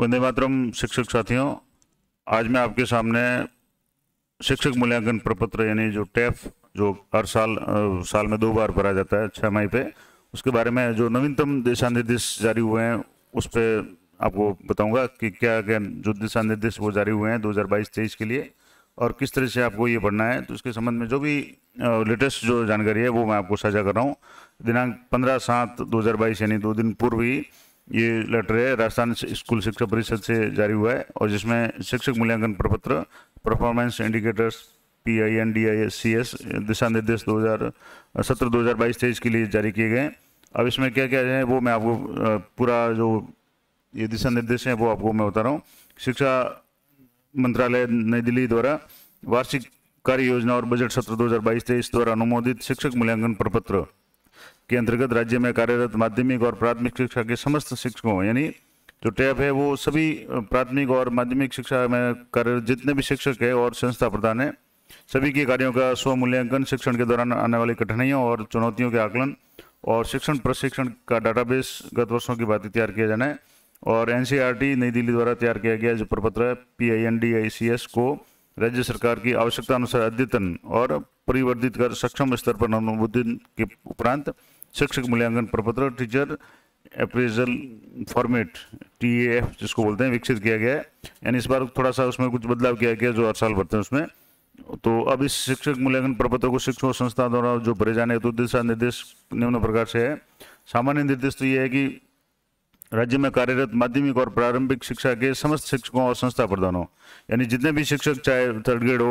वंदे मातरम शिक्षक साथियों आज मैं आपके सामने शिक्षक मूल्यांकन प्रपत्र यानी जो टैफ जो हर साल साल में दो बार भरा जाता है छः मई पे उसके बारे में जो नवीनतम दिशा निर्देश जारी हुए हैं उस पर आपको बताऊंगा कि क्या क्या जो दिशा निर्देश वो जारी हुए हैं 2022-23 के लिए और किस तरह से आपको ये पढ़ना है तो इसके संबंध में जो भी लेटेस्ट जो जानकारी है वो मैं आपको साझा कर रहा हूँ दिनांक पंद्रह सात दो यानी दो दिन पूर्व ही ये लेटर है राजस्थान स्कूल शिक्षा परिषद से जारी हुआ है और जिसमें शिक्षक मूल्यांकन प्रपत्र performance indicators P I N D I S C S दिशा निर्देश दो हज़ार सत्रह दो हज़ार बाईस तेईस के लिए जारी किए गए अब इसमें क्या क्या है वो मैं आपको पूरा जो ये दिशा निर्देश हैं वो आपको मैं बता रहा हूँ शिक्षा मंत्रालय नई दिल्ली द्वारा वार्षिक कार्य योजना और बजट सत्र 2022-23 द्वारा अनुमोदित शिक्षक मूल्यांकन प्रपत्र के अंतर्गत राज्य में कार्यरत माध्यमिक और प्राथमिक शिक्षा के समस्त शिक्षकों यानी जो टैब है वो सभी प्राथमिक और माध्यमिक शिक्षा में कार्यरत जितने भी शिक्षक है और संस्था प्रधान है सभी के कार्यों का स्व मूल्यांकन शिक्षण के दौरान आने वाली कठिनाइयों और चुनौतियों के आकलन और शिक्षण प्रशिक्षण का डाटाबेस गत वर्षों की बात तैयार किया जाना है और एन e नई दिल्ली द्वारा तैयार किया गया जो प्रपत्र है P I N D I C S को राज्य सरकार की आवश्यकता अनुसार अद्यतन और परिवर्तित कर सक्षम स्तर पर अनुमोदन के उपरांत शिक्षक मूल्यांकन प्रपत्र teacher appraisal format T F जिसको बोलते हैं विकसित किया गया है यानी इस बार थोड़ा सा उसमें कुछ बदलाव किया गया जो हर साल भरते हैं उसमें तो अब इस शिक्षक मूल्यांकन प्रपत्र को शिक्षक संस्था द्वारा जो भरे जाने तो दिशा निर्देश निम्न प्रकार से है सामान्य निर्देश तो ये है कि राज्य में कार्यरत माध्यमिक और प्रारंभिक शिक्षा के समस्त शिक्षकों और संस्था प्रधानों यानी जितने भी शिक्षक चाहे थर्ड ग्रेड हो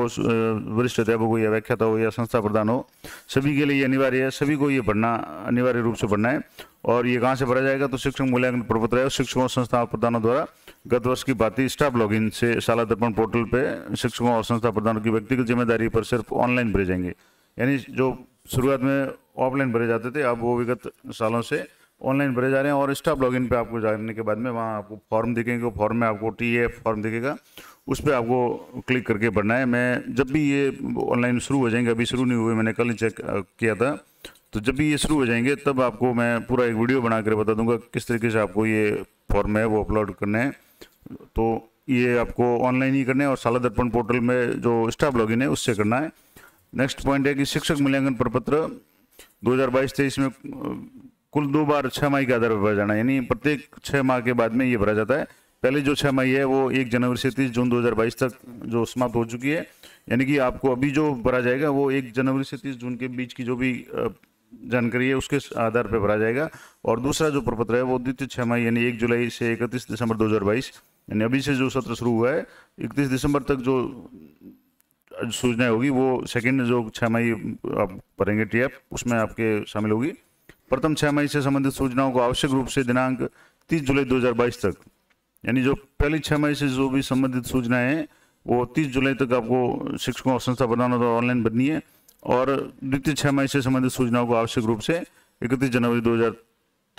वरिष्ठ अध्यापक हो या व्याख्याता हो या संस्था प्रधान हो सभी के लिए अनिवार्य है सभी को ये पढ़ना अनिवार्य रूप से पढ़ना है और ये कहाँ से भरा जाएगा तो शिक्षक मूल्यांकन प्रपत्र है शिक्षकों संस्था प्रधानों द्वारा गत वर्ष की बात स्टाफ लॉग से शाला दर्पण पोर्टल पर शिक्षकों और संस्था प्रधानों की व्यक्तिगत जिम्मेदारी पर सिर्फ ऑनलाइन भरे जाएंगे यानी जो शुरुआत में ऑफलाइन भरे जाते थे अब वो विगत सालों से ऑनलाइन भरे जा रहे हैं और स्टाफ लॉगिन पे आपको जाने के बाद में वहाँ आपको फॉर्म दिखेंगे फॉर्म में आपको टी एफ फॉर्म दिखेगा उस पर आपको क्लिक करके भरना है मैं जब भी ये ऑनलाइन शुरू हो जाएंगे अभी शुरू नहीं हुए मैंने कल ही चेक किया था तो जब भी ये शुरू हो जाएंगे तब आपको मैं पूरा एक वीडियो बना कर बता दूंगा किस तरीके से आपको ये फॉर्म है वो अपलोड करना है तो ये आपको ऑनलाइन ही करना है और साला दर्पण पोर्टल में जो स्टाफ लॉगिन है उससे करना है नेक्स्ट पॉइंट है कि शिक्षक मूल्यांकन प्रपत्र दो हज़ार में कुल दो बार छः माह के आधार पर भरा जाना यानी प्रत्येक छः माह के बाद में ये भरा जाता है पहले जो छः माह है वो एक जनवरी से तीस जून दो तक जो समाप्त हो चुकी है यानी कि आपको अभी जो भरा जाएगा वो एक जनवरी से तीस जून के बीच की जो भी जानकारी है उसके आधार पर भरा जाएगा और दूसरा जो प्रपत्र है वो द्वितीय छः माह यानी एक जुलाई से इकतीस दिसंबर 2022 यानी अभी से जो सत्र शुरू हुआ है इकतीस दिसंबर तक जो सूचना होगी वो सेकंड जो छः माह आप भरेंगे टी उसमें आपके शामिल होगी प्रथम छह मई से संबंधित सूचनाओं को आवश्यक रूप से दिनांक 30 जुलाई 2022 तक यानी जो पहली छह मई से जो भी संबंधित सूचनाएं हैं वो 30 जुलाई तक आपको शिक्षकों और संस्था प्रधानों द्वारा ऑनलाइन बननी है और द्वितीय छह मई से संबंधित सूचनाओं को आवश्यक रूप से इकतीस जनवरी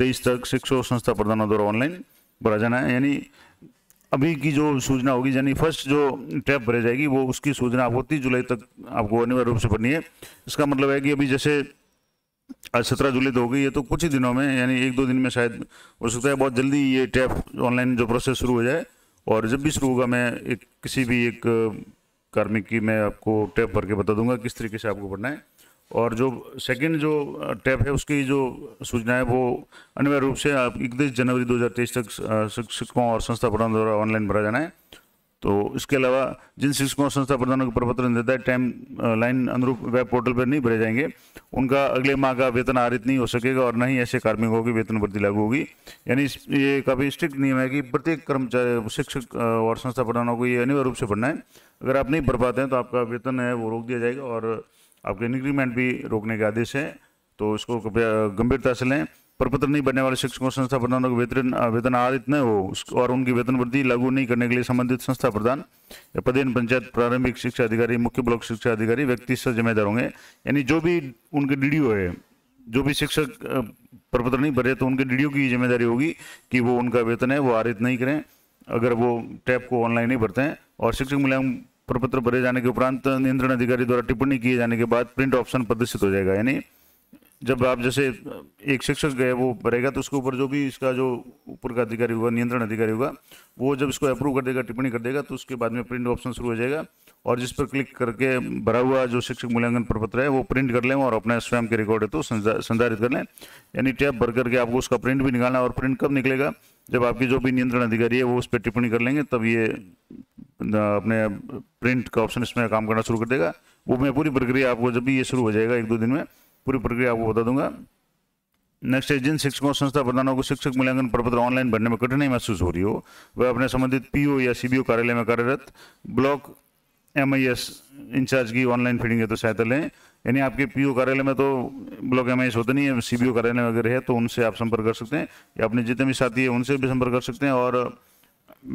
2023 तक शिक्षकों और संस्था प्रधानों द्वारा ऑनलाइन भरा जाना है यानी अभी की जो सूचना होगी यानी फर्स्ट जो टैप भरे जाएगी वो उसकी सूचना आपको तीस जुलाई तक आपको अनिवार्य रूप से भरनी है इसका मतलब है कि अभी जैसे आज सत्रह जुलाई तो हो गई है तो कुछ ही दिनों में यानी एक दो दिन में शायद हो सकता है बहुत जल्दी ये टैप ऑनलाइन जो प्रोसेस शुरू हो जाए और जब भी शुरू होगा मैं एक किसी भी एक कार्मिक की मैं आपको टैप भर के बता दूंगा किस तरीके से आपको पढ़ना है और जो सेकंड जो टैप है उसकी जो सूचना है वो अनिवार्य रूप से आप इकतीस जनवरी दो तक शिक्षकों और संस्था प्रधान द्वारा ऑनलाइन भरा जाना है तो इसके अलावा जिन शिक्षकों संस्था प्रधानों को प्रपत्र निर्धारित टाइम लाइन अनुरूप वेब पोर्टल पर नहीं भरे जाएंगे उनका अगले माह का वेतन आरित नहीं हो सकेगा और नहीं ही ऐसे कार्मिकों की वेतन वृद्धि लागू होगी यानी ये काफ़ी स्ट्रिक्ट नियम है कि प्रत्येक कर्मचारी शिक्षक और संस्था प्रधानों को ये अनिवार्य रूप से भरना है अगर आप नहीं भर पाते हैं तो आपका वेतन है वो रोक दिया जाएगा और आपके इंक्रीमेंट भी रोकने के आदेश हैं तो इसको गंभीरता से लें प्रपत्र नहीं बनने वाले शिक्षकों संस्था प्रधानों को वेतन वेतन आदित न हो और उनकी वेतन वृद्धि लागू नहीं करने के लिए संबंधित संस्था प्रधान या पदेन पंचायत प्रारंभिक शिक्षा अधिकारी मुख्य ब्लॉक शिक्षा अधिकारी व्यक्ति से जिम्मेदार होंगे यानी जो भी उनके डीडीओ है जो भी शिक्षक प्रपत्र नहीं भरे तो उनके डीडीओ की जिम्मेदारी होगी कि वो उनका वेतन है वो आरित नहीं करें अगर वो टैप को ऑनलाइन नहीं भरते हैं और शिक्षक मूल्यांकन प्रपत्र भरे जाने के उपरांत नियंत्रण अधिकारी द्वारा टिप्पणी किए जाने के बाद प्रिंट ऑप्शन प्रदर्शित हो जाएगा यानी जब आप जैसे एक शिक्षक गए वो भरेगा तो उसके ऊपर जो भी इसका जो ऊपर का अधिकारी होगा नियंत्रण अधिकारी होगा वो जब इसको अप्रूव कर देगा टिप्पणी कर देगा तो उसके बाद में प्रिंट ऑप्शन शुरू हो जाएगा और जिस पर क्लिक करके भरा हुआ जो शिक्षक मूल्यांकन प्रपत्र है वो प्रिंट कर लें और अपना स्वयं के रिकॉर्ड है तो संधारित कर लें यानी टैप भर करके आपको उसका प्रिंट भी निकालना और प्रिंट कब निकलेगा जब आपकी जो भी नियंत्रण अधिकारी है वो उस पर टिप्पणी कर लेंगे तब ये अपने प्रिंट का ऑप्शन इसमें काम करना शुरू कर देगा वो मैं पूरी प्रक्रिया आपको जब भी ये शुरू हो जाएगा एक दो दिन में पूरी प्रक्रिया आपको बता दूंगा नेक्स्ट है जिन शिक्षकों संस्था प्रधानों को शिक्षक मूल्यांकन प्रपत्र ऑनलाइन भरने में कठिनाई महसूस हो रही हो वह अपने संबंधित पीओ या सीबीओ कार्यालय में कार्यरत ब्लॉक एमआईएस इंचार्ज की ऑनलाइन फीडिंग है तो सहायता लें यानी आपके पीओ कार्यालय में तो ब्लॉक एमआईएस होता नहीं है सीबीओ कार्यालय में वगैरह है तो उनसे आप संपर्क कर सकते हैं या अपने जितने भी साथी हैं उनसे भी संपर्क कर सकते हैं और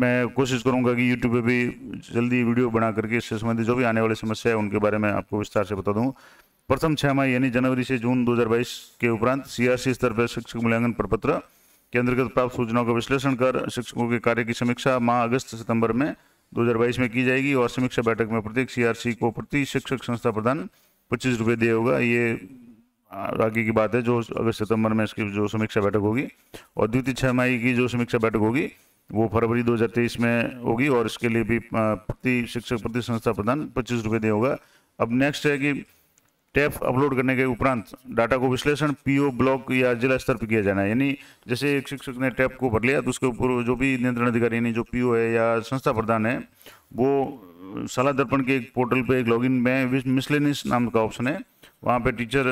मैं कोशिश करूंगा कि यूट्यूब पे भी जल्दी वीडियो बना करके इससे संबंधित जो भी आने वाली समस्या है उनके बारे में आपको विस्तार से बता दूँ प्रथम माह यानी जनवरी से जून 2022 के उपरांत सीआरसी स्तर पर शिक्षक मूल्यांकन प्रपत्र के अंतर्गत प्राप्त सूचनाओं का विश्लेषण कर शिक्षकों के कार्य की समीक्षा माह अगस्त सितंबर में 2022 में की जाएगी और समीक्षा बैठक में प्रत्येक सीआरसी को प्रति शिक्षक संस्था प्रधान पच्चीस रुपये दिए होगा ये आगे की बात है जो अगस्त सितंबर में इसकी जो समीक्षा बैठक होगी और द्वितीय माह की जो समीक्षा बैठक होगी वो फरवरी 2023 में होगी और इसके लिए भी प्रति शिक्षक प्रति संस्था प्रधान पच्चीस रुपये दिए होगा अब नेक्स्ट है कि टैप अपलोड करने के उपरांत डाटा को विश्लेषण पीओ ब्लॉक या जिला स्तर पर किया जाना है यानी जैसे एक शिक्षक ने टैप को भर लिया तो उसके ऊपर जो भी नियंत्रण अधिकारी यानी जो पीओ है या संस्था प्रधान है वो शाला दर्पण के एक पोर्टल पे एक लॉगिन में मिसलेनिस नाम का ऑप्शन है वहाँ पे टीचर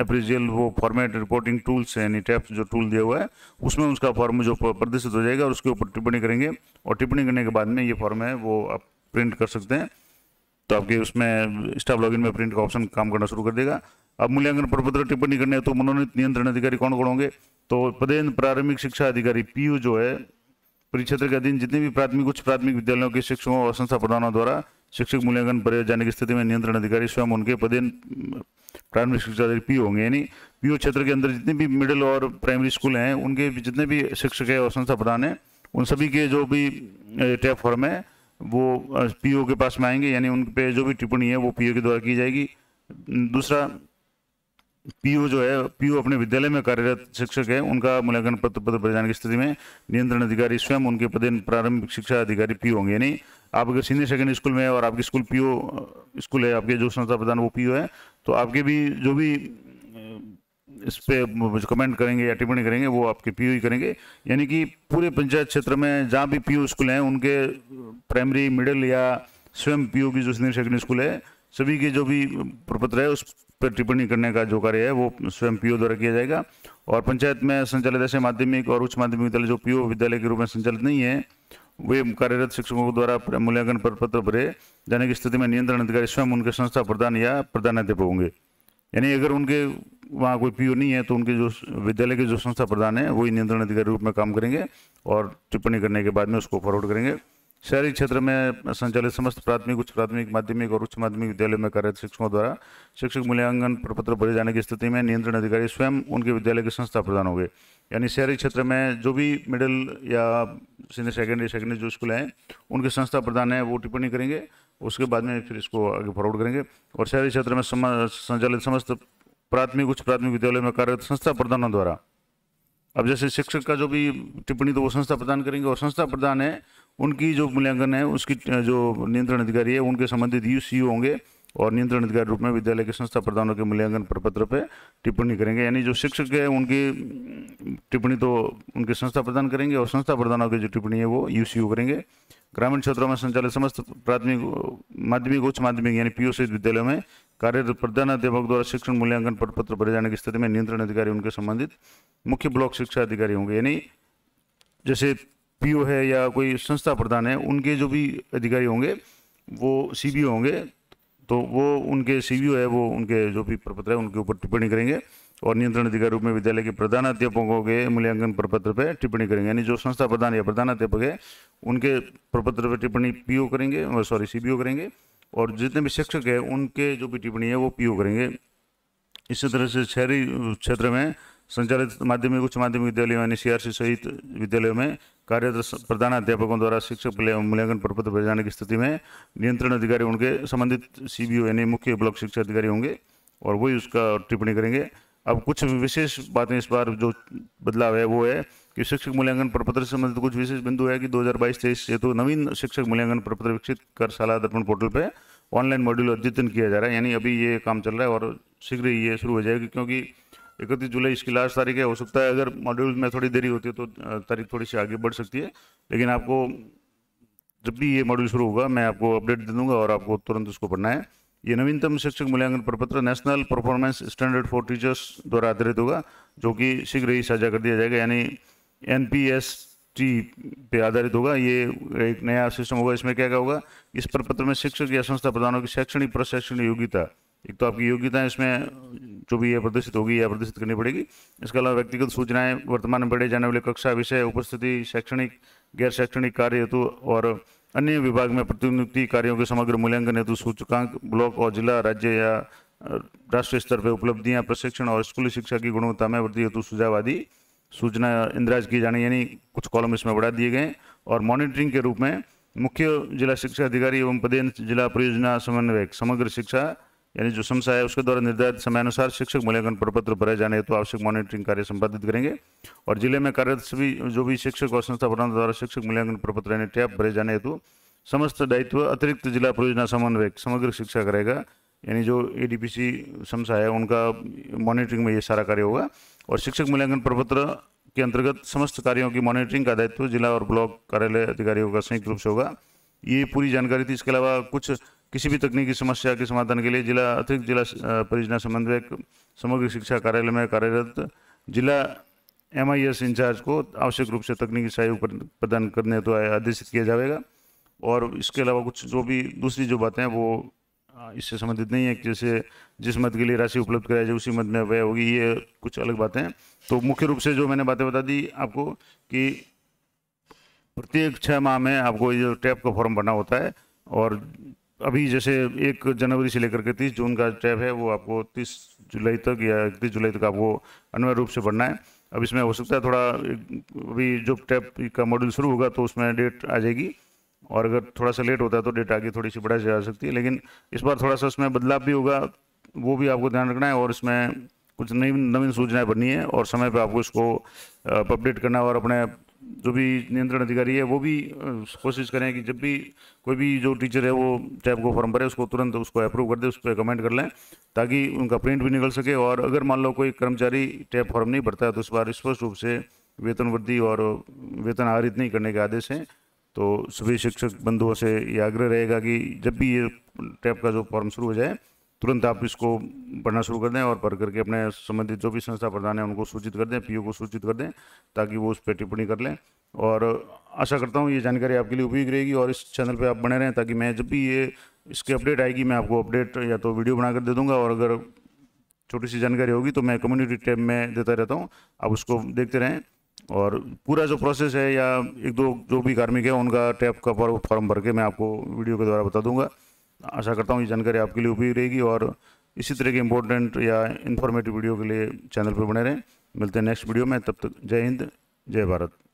एप्रिजियल वो फॉर्मेट रिपोर्टिंग टूल्स है यानी टैप्स जो टूल दिया हुआ है उसमें उसका फॉर्म जो प्रदर्शित हो जाएगा और उसके ऊपर टिप्पणी करेंगे और टिप्पणी करने के बाद में ये फॉर्म है वो आप प्रिंट कर सकते हैं तो आपके उसमें स्टाफ लॉगिन में प्रिंट का ऑप्शन काम करना शुरू कर देगा अब मूल्यांकन प्रपत्र टिप्पणी करने तो मनोनीत नियंत्रण अधिकारी कौन कौन होंगे तो पदेन प्रारंभिक शिक्षा अधिकारी पी जो है परिक्षेत्र के अधीन जितने भी प्राथमिक उच्च प्राथमिक विद्यालयों के शिक्षकों और संस्था प्रधानों द्वारा शिक्षक मूल्यांकन पर जाने की स्थिति में नियंत्रण अधिकारी स्वयं उनके पदेन प्राथमिक शिक्षा अधिकारी पी होंगे यानी पी क्षेत्र के अंदर जितने भी मिडिल और प्राइमरी स्कूल हैं उनके जितने भी शिक्षक है और संस्था प्रधान हैं उन सभी के जो भी टैप फॉर्म है वो पीओ के पास में आएंगे यानी उन पे जो भी टिप्पणी है वो पीओ के द्वारा की जाएगी दूसरा पीओ जो है पीओ अपने विद्यालय में कार्यरत शिक्षक है उनका मूल्यांकन पत्र पत्र प्रदान की स्थिति में नियंत्रण अधिकारी स्वयं उनके पदेन प्रारंभिक शिक्षा अधिकारी पीओ होंगे यानी आप अगर सीनियर सेकेंडरी स्कूल में है और आपके स्कूल पीओ स्कूल है आपके जो संस्था प्रधान वो पीओ है तो आपके भी जो भी इस पर कमेंट करेंगे या टिप्पणी करेंगे वो आपके पी करेंगे यानी कि पूरे पंचायत क्षेत्र में जहाँ भी पी स्कूल हैं उनके प्राइमरी मिडिल या स्वयं पी की जो सीनियर सेकेंडरी स्कूल है सभी के जो भी प्रपत्र है उस पर टिप्पणी करने का जो कार्य है वो स्वयं पी द्वारा किया जाएगा और पंचायत में संचालित ऐसे माध्यमिक और उच्च माध्यमिक विद्यालय जो पी विद्यालय के रूप में संचालित नहीं है वे कार्यरत शिक्षकों द्वारा मूल्यांकन पर पत्र भरे जाने की स्थिति में नियंत्रण अधिकारी स्वयं उनके संस्था प्रधान या प्रधानाध्यापक होंगे यानी अगर उनके वहाँ कोई पीओ नहीं है तो उनके जो विद्यालय के जो संस्था प्रधान है वही नियंत्रण अधिकारी रूप में काम करेंगे और टिप्पणी करने के बाद में उसको फॉरवर्ड करेंगे शहरी क्षेत्र में संचालित समस्त प्राथमिक उच्च प्राथमिक माध्यमिक और उच्च माध्यमिक विद्यालय में कार्यरत शिक्षकों द्वारा शिक्षक मूल्यांकन प्रपत्र भरे जाने की स्थिति में नियंत्रण अधिकारी स्वयं उनके विद्यालय के संस्था प्रधान होंगे यानी शहरी क्षेत्र में जो भी मिडिल या सीनियर सेकेंडरी सेकेंडरी जो स्कूल हैं उनके संस्था प्रधान हैं वो टिप्पणी करेंगे उसके बाद में फिर इसको आगे फॉरवर्ड करेंगे और शहरी क्षेत्र में संचालित समस्त प्राथमिक उच्च प्राथमिक विद्यालय में कार्यरत संस्था प्रधानों द्वारा अब जैसे शिक्षक का जो भी टिप्पणी तो वो संस्था प्रदान करेंगे और संस्था प्रधान है उनकी जो मूल्यांकन है उसकी जो नियंत्रण अधिकारी है उनके संबंधित यू होंगे और नियंत्रण अधिकारी रूप में विद्यालय के संस्था प्रधानों के मूल्यांकन प्रपत्र पर टिप्पणी करेंगे यानी जो शिक्षक है उनकी टिप्पणी तो उनके संस्था प्रधान करेंगे और संस्था प्रधानों की जो टिप्पणी है वो यू करेंगे ग्रामीण क्षेत्रों में संचालित समस्त प्राथमिक माध्यमिक उच्च माध्यमिक यानी पीओ सहित विद्यालयों में कार्यरत प्रधानाध्यापक द्वारा शिक्षण मूल्यांकन पत्र भरे जाने की स्थिति में नियंत्रण अधिकारी उनके संबंधित मुख्य ब्लॉक शिक्षा अधिकारी होंगे यानी जैसे पीओ है या कोई संस्था प्रधान है उनके जो भी अधिकारी होंगे वो सीबीओ होंगे तो वो उनके सी है वो उनके जो भी प्रपत्र है उनके ऊपर टिप्पणी करेंगे और नियंत्रण अधिकार रूप में विद्यालय के प्रधानाध्यापकों के मूल्यांकन प्रपत्र पर टिप्पणी करेंगे यानी जो संस्था प्रधान या प्रधानाध्यापक है उनके प्रपत्र पर टिप्पणी पीओ करेंगे और सॉरी सी करेंगे और जितने भी शिक्षक हैं उनके जो भी टिप्पणी है वो पीओ करेंगे इसी तरह से शहरी क्षेत्र में संचालित माध्यमिक उच्च माध्यमिक विद्यालयों यानी सीआरसी सहित विद्यालयों में कार्यरत प्रधानाध्यापकों द्वारा शिक्षक मूल्यांकन प्रपत्र भेजे जाने की स्थिति में नियंत्रण अधिकारी उनके संबंधित सीबीओ यानी मुख्य ब्लॉक शिक्षा अधिकारी होंगे और वही उसका टिप्पणी करेंगे अब कुछ विशेष बातें इस बार जो बदलाव है वो है कि शिक्षक मूल्यांकन प्रपत्र से संबंधित कुछ विशेष बिंदु है कि बाईस तेईस से तो नवीन शिक्षक मूल्यांकन प्रपत्र विकसित कर शाला दर्पण पोर्टल पर ऑनलाइन मॉड्यूल अद्यतन किया जा रहा है यानी अभी ये काम चल रहा है और शीघ्र ही ये शुरू हो जाएगी क्योंकि इकतीस जुलाई इसकी लास्ट तारीख है हो सकता है अगर मॉड्यूल में थोड़ी देरी होती है तो तारीख थोड़ी सी आगे बढ़ सकती है लेकिन आपको जब भी ये मॉड्यूल शुरू होगा मैं आपको अपडेट दे दूंगा और आपको तुरंत उसको पढ़ना है ये नवीनतम शिक्षक मूल्यांकन प्रपत्र national performance standard for teachers द्वारा आधारित होगा जो कि शीघ्र ही साझा कर दिया जाएगा यानी एन टी पे आधारित होगा ये एक नया सिस्टम होगा इसमें क्या क्या होगा इस प्रपत्र में शिक्षक या संस्था प्रधानों की शैक्षणिक प्रशैक्षणिक योग्यता एक तो आपकी योग्यता इसमें जो भी है प्रदर्शित होगी या प्रदर्शित करनी पड़ेगी इसके अलावा व्यक्तिगत सूचनाएं वर्तमान में पढ़े जाने वाले कक्षा विषय उपस्थिति शैक्षणिक गैर शैक्षणिक कार्य हेतु और अन्य विभाग में प्रतिनियुक्ति कार्यों के समग्र मूल्यांकन हेतु सूचकांक ब्लॉक और जिला राज्य या राष्ट्रीय स्तर पर उपलब्धियाँ प्रशिक्षण और स्कूली शिक्षा की गुणवत्ता में वृद्धि हेतु सुझाव आदि सूचना इंदिराज की जानी यानी कुछ कॉलम इसमें बढ़ा दिए गए और मॉनिटरिंग के रूप में मुख्य जिला शिक्षा अधिकारी एवं पदेन जिला परियोजना समन्वयक समग्र शिक्षा यानी जो समस्या है उसके द्वारा निर्धारित समयानुसार शिक्षक मूल्यांकन प्रपत्र भरे जाने हेतु तो आवश्यक मॉनिटरिंग कार्य संपादित करेंगे और जिले में कार्यरत सभी जो भी शिक्षक और संस्था प्रबंध द्वारा शिक्षक मूल्यांकन प्रपत्र यानी टैप भरे जाने हेतु समस्त दायित्व अतिरिक्त जिला परियोजना समन्वयक समग्र शिक्षा करेगा यानी जो ए डी समस्या है उनका मॉनिटरिंग में ये सारा कार्य होगा और शिक्षक मूल्यांकन प्रपत्र के अंतर्गत समस्त कार्यों की मॉनिटरिंग का दायित्व जिला और ब्लॉक कार्यालय अधिकारियों का संयुक्त रूप से होगा ये पूरी जानकारी थी इसके अलावा कुछ किसी भी तकनीकी समस्या के समाधान के लिए जिला अतिरिक्त जिला परियोजना समन्वयक समग्र शिक्षा कार्यालय में कार्यरत जिला एम इंचार्ज को आवश्यक रूप से तकनीकी सहयोग प्रदान करने तो आदेशित किया जाएगा और इसके अलावा कुछ जो भी दूसरी जो बातें हैं वो इससे संबंधित नहीं है जैसे जिस मद के लिए राशि उपलब्ध कराई जाए उसी मद में व्यय होगी ये कुछ अलग बातें हैं तो मुख्य रूप से जो मैंने बातें बता दी आपको कि प्रत्येक छः माह में आपको ये टैप का फॉर्म भरना होता है और अभी जैसे एक जनवरी से लेकर के तीस जून का टैब है वो आपको तीस जुलाई तक या इकतीस जुलाई तक आपको अनिवार्य रूप से पढ़ना है अब इसमें हो सकता है थोड़ा अभी जो टैब का मॉड्यूल शुरू होगा तो उसमें डेट आ जाएगी और अगर थोड़ा सा लेट होता है तो डेट आगे थोड़ी सी बढ़ाई जा सकती है लेकिन इस बार थोड़ा सा उसमें बदलाव भी होगा वो भी आपको ध्यान रखना है और इसमें कुछ नई नवीन सूचनाएं बननी है और समय पर आपको इसको अपडेट करना है और अपने जो भी नियंत्रण अधिकारी है वो भी कोशिश करें कि जब भी कोई भी जो टीचर है वो टैब को फॉर्म भरे उसको तुरंत उसको अप्रूव कर दे उस पर कमेंट कर लें ताकि उनका प्रिंट भी निकल सके और अगर मान लो कोई कर्मचारी टैब फॉर्म नहीं भरता है तो इस बार स्पष्ट रूप से वेतन वृद्धि और वेतन आहरित नहीं करने के आदेश हैं तो सभी शिक्षक बंधुओं से ये आग्रह रहेगा कि जब भी ये टैब का जो फॉर्म शुरू हो जाए तुरंत आप इसको पढ़ना शुरू कर दें और पढ़ करके अपने संबंधित जो भी संस्था प्रधान है उनको सूचित कर दें पीओ को सूचित कर दें ताकि वो उस पर टिप्पणी कर लें और आशा करता हूँ ये जानकारी आपके लिए उपयोगी रहेगी और इस चैनल पे आप बने रहें ताकि मैं जब भी ये इसकी अपडेट आएगी मैं आपको अपडेट या तो वीडियो बनाकर दे दूँगा और अगर छोटी सी जानकारी होगी तो मैं कम्युनिटी टैब में देता रहता हूँ आप उसको देखते रहें और पूरा जो प्रोसेस है या एक दो जो भी कार्मिक है उनका टैप का फॉर्म भर के मैं आपको वीडियो के द्वारा बता दूंगा आशा करता हूँ ये जानकारी आपके लिए उपयोगी रहेगी और इसी तरह के इंपॉर्टेंट या इन्फॉर्मेटिव वीडियो के लिए चैनल पर बने रहें मिलते हैं नेक्स्ट वीडियो में तब तक जय हिंद जय भारत